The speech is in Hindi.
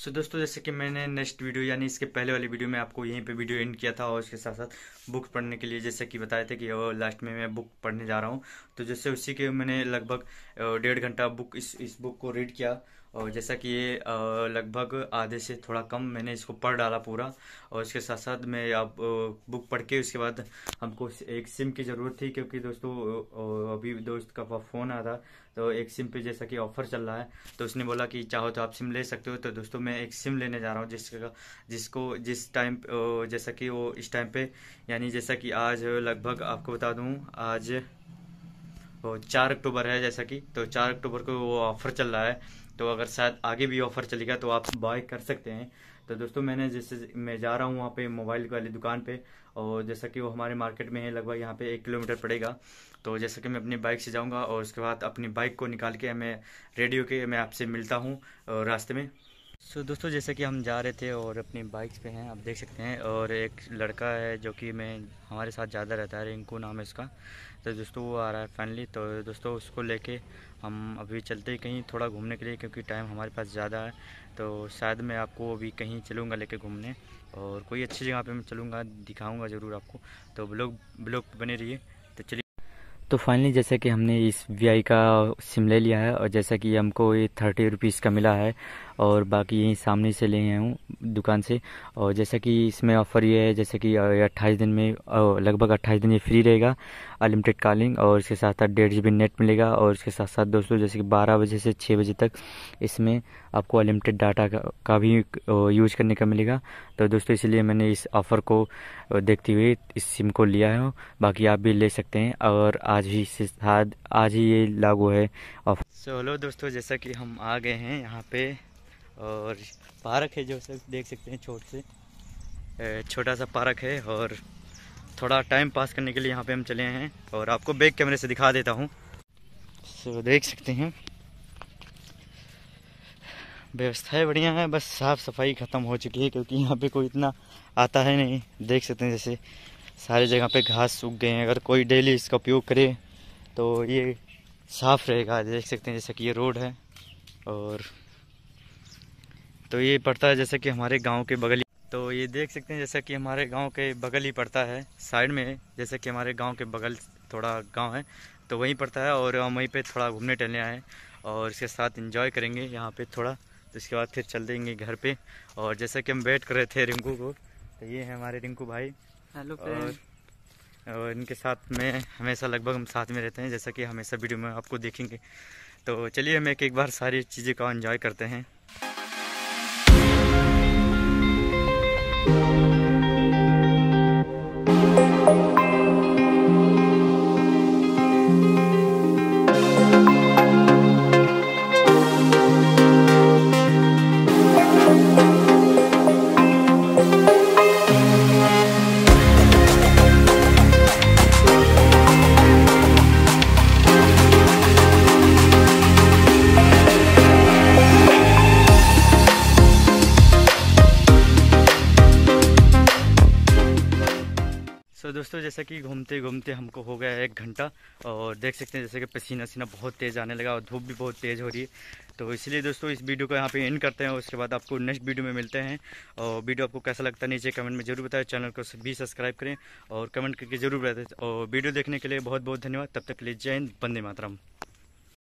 सो so, दोस्तों जैसे कि मैंने नेक्स्ट वीडियो यानी इसके पहले वाली वीडियो में आपको यहीं पे वीडियो एंड किया था और उसके साथ साथ बुक पढ़ने के लिए जैसे कि बताए थे कि लास्ट में मैं बुक पढ़ने जा रहा हूँ तो जैसे उसी के मैंने लगभग डेढ़ घंटा बुक इस इस बुक को रीड किया और जैसा कि ये लगभग आधे से थोड़ा कम मैंने इसको पढ़ डाला पूरा और इसके साथ साथ मैं अब बुक पढ़ के उसके बाद हमको एक सिम की ज़रूरत थी क्योंकि दोस्तों अभी दोस्त का फ़ोन आ रहा तो एक सिम पे जैसा कि ऑफ़र चल रहा है तो उसने बोला कि चाहो तो आप सिम ले सकते हो तो दोस्तों मैं एक सिम लेने जा रहा हूँ जिसका जिसको जिस टाइम जैसा कि वो इस टाइम पर यानी जैसा कि आज लगभग आपको बता दूँ आज चार अक्टूबर है जैसा कि तो चार अक्टूबर को वो ऑफ़र चल रहा है तो अगर शायद आगे भी ऑफर चलेगा तो आप बाय कर सकते हैं तो दोस्तों मैंने जैसे मैं जा रहा हूँ वहाँ पे मोबाइल वाली दुकान पे और जैसा कि वो हमारे मार्केट में है लगभग यहाँ पे एक किलोमीटर पड़ेगा तो जैसा कि मैं अपनी बाइक से जाऊँगा और उसके बाद अपनी बाइक को निकाल के मैं रेडियो के मैं आपसे मिलता हूँ रास्ते में सो so, दोस्तों जैसे कि हम जा रहे थे और अपनी बाइक्स पे हैं आप देख सकते हैं और एक लड़का है जो कि मैं हमारे साथ ज़्यादा रहता है रिंकू नाम है उसका तो दोस्तों वो आ रहा है फाइनली तो दोस्तों उसको लेके हम अभी चलते कहीं थोड़ा घूमने के लिए क्योंकि टाइम हमारे पास ज़्यादा है तो शायद मैं आपको अभी कहीं चलूँगा लेके घूमने और कोई अच्छी जगह पर मैं चलूँगा दिखाऊँगा ज़रूर आपको तो ब्लॉग ब्लॉग बने रहिए तो फाइनली जैसे कि हमने इस वी का सिम ले लिया है और जैसा कि हमको ये थर्टी रुपीज़ का मिला है और बाकी यहीं सामने से ले आया हूँ दुकान से और जैसा कि इसमें ऑफ़र ये है जैसे कि अट्ठाईस दिन में लगभग अट्ठाईस दिन ये फ्री रहेगा अनलिमिटेड कॉलिंग और इसके साथ साथ डेढ़ जी नेट मिलेगा और इसके साथ साथ दोस्तों जैसे कि बारह बजे से छः बजे तक इसमें आपको अनलिमिटेड डाटा का, का भी यूज करने का मिलेगा तो दोस्तों इसलिए मैंने इस ऑफ़र को देखते हुए इस सिम को लिया है बाकी आप भी ले सकते हैं और आज ही इसके साथ आज ही ये लागू है ऑफर सो हेलो दोस्तों जैसा कि हम आ गए हैं यहाँ पे और पार्क है जो सब देख सकते हैं छोट से छोटा सा पार्क है और थोड़ा टाइम पास करने के लिए यहाँ पे हम चले हैं और आपको बैक कैमरे से दिखा देता हूँ सो so, देख सकते हैं व्यवस्थाएँ बढ़िया है बस साफ़ सफाई ख़त्म हो चुकी है क्योंकि यहाँ पे कोई इतना आता है नहीं देख सकते हैं जैसे सारे जगह पे घास सूख गए हैं अगर कोई डेली इसका उपयोग करे तो ये साफ़ रहेगा देख सकते हैं जैसा कि ये रोड है और तो ये पड़ता है जैसे कि हमारे गांव के बगल तो ये देख सकते हैं जैसा कि हमारे गांव के बगल ही पड़ता है साइड में जैसे कि हमारे गांव के बगल थोड़ा गांव है तो वहीं पड़ता है और हम वहीं पे थोड़ा घूमने टहलने आए और इसके साथ इंजॉय करेंगे यहाँ पे थोड़ा तो इसके बाद फिर चल देंगे घर पे और जैसे कि हम वेट कर रहे थे रिंकू को तो ये है हमारे रिंकू भाई हेलो और, और इनके साथ में हमेशा लगभग हम साथ में रहते हैं जैसा कि हमेशा वीडियो में आपको देखेंगे तो चलिए हम एक एक बार सारी चीज़ें का एंजॉय करते हैं सो so, दोस्तों जैसा कि घूमते घूमते हमको हो गया है एक घंटा और देख सकते हैं जैसे कि पसीना सीना बहुत तेज़ आने लगा और धूप भी बहुत तेज़ हो रही है तो इसलिए दोस्तों इस वीडियो को यहाँ पे एंड करते हैं उसके बाद आपको नेक्स्ट वीडियो में मिलते हैं और वीडियो आपको कैसा लगता है नीचे कमेंट में जरूर बताएं चैनल को भी सब्सक्राइब करें और कमेंट करके जरूर बताएं और वीडियो देखने के लिए बहुत बहुत धन्यवाद तब तक के लिए जय हिंद बंदे मातरम